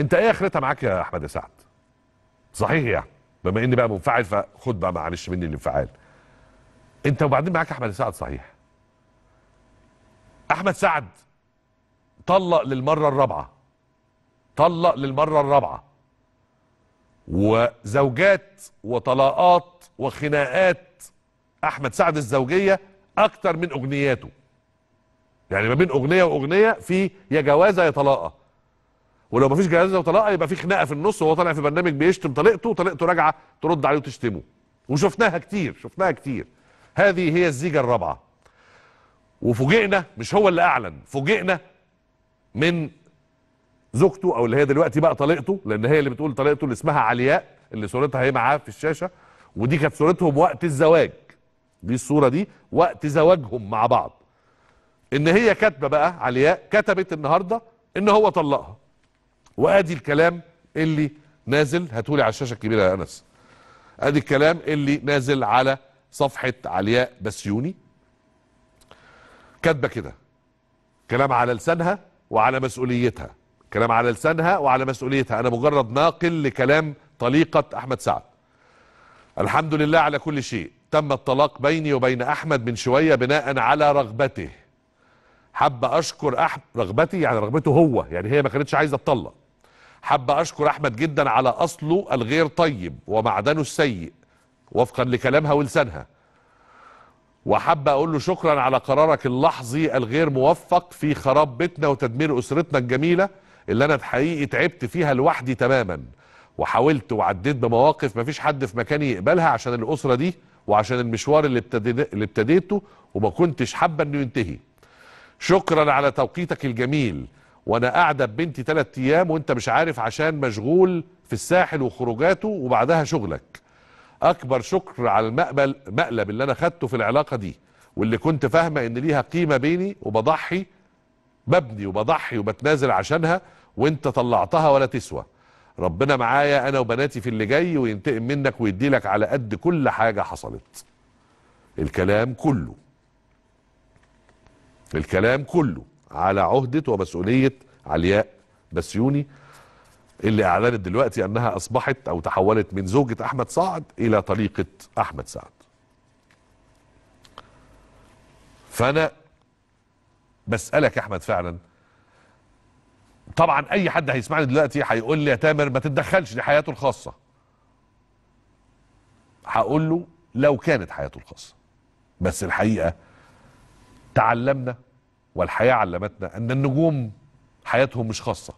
انت ايه اخرتها معاك يا احمد يا سعد صحيح يعني بما اني بقى منفعل فخد بقى معلش مني الانفعال انت وبعدين معاك احمد سعد صحيح احمد سعد طلق للمره الرابعه طلق للمره الرابعه وزوجات وطلاقات وخناقات احمد سعد الزوجيه اكتر من اغنياته يعني ما بين اغنيه واغنيه في يا جوازه يا طلاقه ولو مفيش جهاز وطلاقه يبقى في خناقه في النص وهو طالع في برنامج بيشتم طليقته وطليقته راجعه ترد عليه وتشتمه وشفناها كتير شفناها كتير هذه هي الزيجه الرابعه وفوجئنا مش هو اللي اعلن فوجئنا من زوجته او اللي هي دلوقتي بقى طليقته لان هي اللي بتقول طليقته اللي اسمها علياء اللي صورتها هي معاه في الشاشه ودي كانت صورتهم وقت الزواج دي الصوره دي وقت زواجهم مع بعض ان هي كاتبه بقى علياء كتبت النهارده ان هو طلقها وادي الكلام اللي نازل هاتولي على الشاشه الكبيره يا انس ادي الكلام اللي نازل على صفحه علياء بسيوني كاتبه كده كلام على لسانها وعلى مسؤوليتها كلام على لسانها وعلى مسؤوليتها انا مجرد ناقل لكلام طليقه احمد سعد الحمد لله على كل شيء تم الطلاق بيني وبين احمد من شويه بناء على رغبته حب اشكر احمد رغبتي يعني رغبته هو يعني هي ما كانتش عايزه تطلق حب أشكر أحمد جدا على أصله الغير طيب ومعدنه السيء وفقا لكلامها ولسانها وحب أقول له شكرا على قرارك اللحظي الغير موفق في خراب بيتنا وتدمير أسرتنا الجميلة اللي أنا حقيقي تعبت فيها لوحدي تماما وحاولت وعديت بمواقف مفيش حد في مكاني يقبلها عشان الأسرة دي وعشان المشوار اللي, اللي ابتديته وما كنتش حابة أنه ينتهي شكرا على توقيتك الجميل وانا قاعده ببنتي ثلاث ايام وانت مش عارف عشان مشغول في الساحل وخروجاته وبعدها شغلك اكبر شكر على المقبل مقلب اللي انا خدته في العلاقه دي واللي كنت فاهمه ان ليها قيمه بيني وبضحي ببني وبضحي وبتنازل عشانها وانت طلعتها ولا تسوى ربنا معايا انا وبناتي في اللي جاي وينتقم منك ويدي لك على قد كل حاجه حصلت الكلام كله الكلام كله على عهدة ومسؤولية علياء بسيوني اللي اعلنت دلوقتي انها اصبحت او تحولت من زوجة احمد سعد الى طليقة احمد سعد فانا بسألك يا احمد فعلا طبعا اي حد هيسمعني دلوقتي هيقول لي يا تامر ما تتدخلش دي حياته الخاصة هقول له لو كانت حياته الخاصة بس الحقيقة تعلمنا والحياة علمتنا أن النجوم حياتهم مش خاصة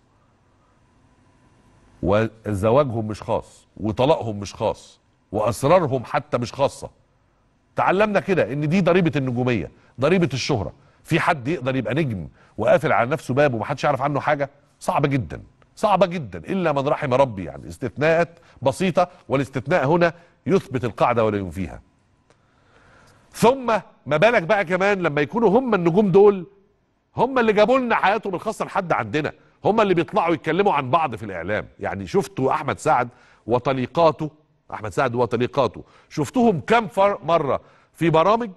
وزواجهم مش خاص وطلاقهم مش خاص وأسرارهم حتى مش خاصة تعلمنا كده ان دي ضريبه النجوميه ضريبه الشهره في حد يقدر يبقى نجم وقافل على نفسه باب ومحدش يعرف عنه حاجه صعبه جدا صعبه جدا الا من رحم ربي يعني استثناءات بسيطه والاستثناء هنا يثبت القاعده ولا ينفيها ثم ما بالك بقى كمان لما يكونوا هم النجوم دول هم اللي جابوا لنا حياتهم الخاصه لحد عندنا هم اللي بيطلعوا يتكلموا عن بعض في الاعلام يعني شفتوا احمد سعد وطليقاته احمد سعد وطليقاته شفتهم كم مره في برامج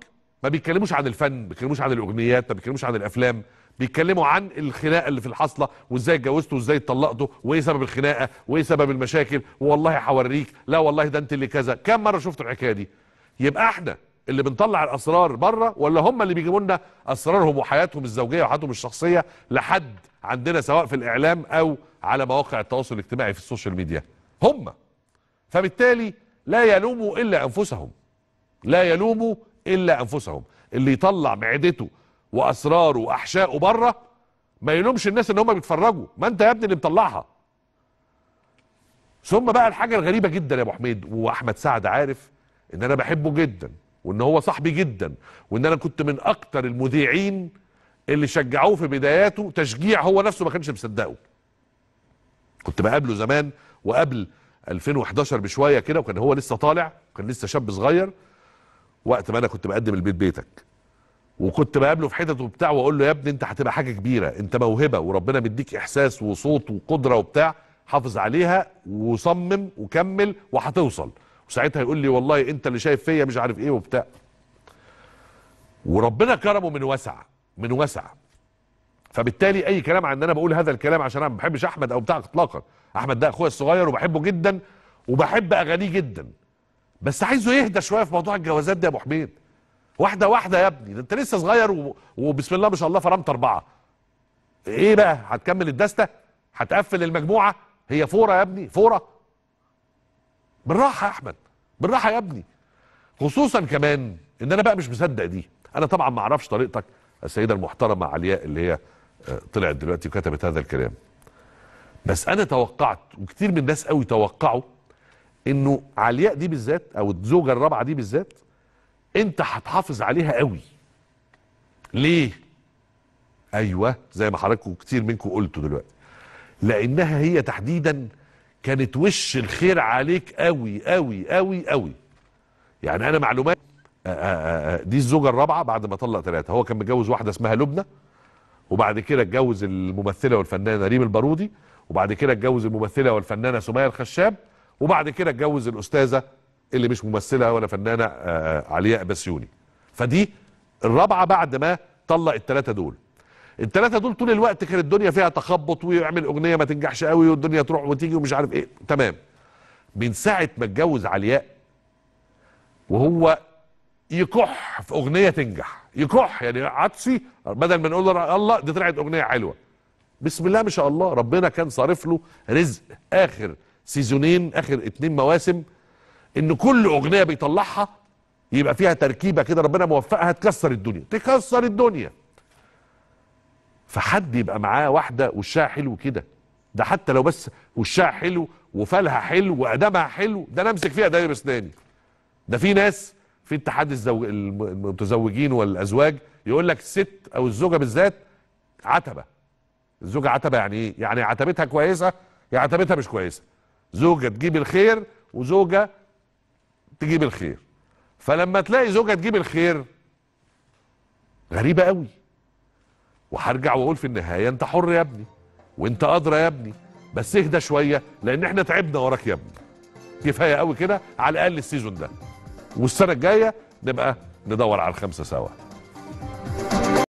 ما بيتكلموش عن الفن ما بيتكلموش عن الاغنيات ما بيتكلموش عن الافلام بيتكلموا عن الخناقه اللي في الحصله وازاي اتجوزته وازاي اتطلقتوا وايه سبب الخناقه وايه سبب المشاكل والله هوريك لا والله ده انت اللي كذا كم مره شفتوا الحكايه دي يبقى احنا اللي بنطلع الاسرار بره ولا هم اللي بيجيبوا لنا اسرارهم وحياتهم الزوجيه وحياتهم الشخصيه لحد عندنا سواء في الاعلام او على مواقع التواصل الاجتماعي في السوشيال ميديا هم فبالتالي لا يلوموا الا انفسهم لا يلوموا الا انفسهم اللي يطلع معدته واسراره واحشائه بره ما يلومش الناس ان هم بيتفرجوا ما انت يا ابني اللي مطلعها ثم بقى الحاجه الغريبه جدا يا ابو حميد واحمد سعد عارف ان انا بحبه جدا وان هو صاحبي جدا وان انا كنت من اكتر المذيعين اللي شجعوه في بداياته تشجيع هو نفسه ما كانش مصدقه كنت بقابله زمان وقبل 2011 بشويه كده وكان هو لسه طالع وكان لسه شاب صغير وقت ما انا كنت بقدم البيت بيتك وكنت بقابله في حتت وبتاع واقول له يا ابني انت هتبقى حاجه كبيره انت موهبه وربنا مديك احساس وصوت وقدره وبتاع حافظ عليها وصمم وكمل وهتوصل وساعتها يقول لي والله انت اللي شايف فيا مش عارف ايه وبتاع وربنا كرمه من وسع من وسع فبالتالي اي كلام عن ان انا بقول هذا الكلام عشان انا ما بحبش احمد او بتاع اطلاقا احمد ده اخويا الصغير وبحبه جدا وبحب اغانيه جدا بس عايزه يهدى شويه في موضوع الجوازات ده يا ابو حميد واحده واحده يا ابني ده انت لسه صغير وبسم الله ما شاء الله فرمت اربعه ايه بقى هتكمل الدسته هتقفل المجموعه هي فوره يا ابني فوره بالراحه يا احمد بالراحه يا ابني خصوصا كمان ان انا بقى مش مصدق دي انا طبعا ما اعرفش طريقتك السيده المحترمه علياء اللي هي آه، طلعت دلوقتي وكتبت هذا الكلام بس انا توقعت وكتير من الناس قوي توقعوا انه علياء دي بالذات او الزوجه الرابعه دي بالذات انت هتحافظ عليها قوي ليه ايوه زي ما حضراتكم كتير منكم قلتوا دلوقتي لانها هي تحديدا كانت وش الخير عليك قوي قوي قوي قوي يعني انا معلومات آه، آه، آه، دي الزوجه الرابعه بعد ما طلق ثلاثه هو كان متجوز واحده اسمها لبنى وبعد كده اتجوز الممثله والفنانه ريم البارودي وبعد كده اتجوز الممثله والفنانه سميه الخشاب وبعد كده اتجوز الاستاذه اللي مش ممثله ولا فنانه علياء بسيوني فدي الرابعه بعد ما طلق الثلاثه دول الثلاثه دول طول الوقت كانت الدنيا فيها تخبط ويعمل اغنيه ما تنجحش قوي والدنيا تروح وتيجي ومش عارف ايه تمام من ساعه ما اتجوز علياء وهو يكح في اغنيه تنجح يكح يعني عطسي بدل ما نقول له الله دي طلعت اغنيه حلوه بسم الله ما شاء الله ربنا كان صارف له رزق اخر سيزونين اخر اتنين مواسم ان كل اغنيه بيطلعها يبقى فيها تركيبه كده ربنا موفقها تكسر الدنيا تكسر الدنيا فحد يبقى معاه واحده وشها حلو كده ده حتى لو بس وشها حلو وفالها حلو وادبها حلو ده انا امسك فيها داير اسناني ده في ناس في اتحاد الزو... المتزوجين والازواج يقول لك الست او الزوجه بالذات عتبه الزوجه عتبه يعني ايه يعني عتبتها كويسه يعني عتبتها مش كويسه زوجه تجيب الخير وزوجه تجيب الخير فلما تلاقي زوجه تجيب الخير غريبه قوي وهرجع واقول في النهايه انت حر يا ابني وانت قادر يا ابني بس اهدى شويه لان احنا تعبنا وراك يا ابني كفايه قوي كده على الاقل السيزون ده والسنه الجايه نبقى ندور على الخمسه سوا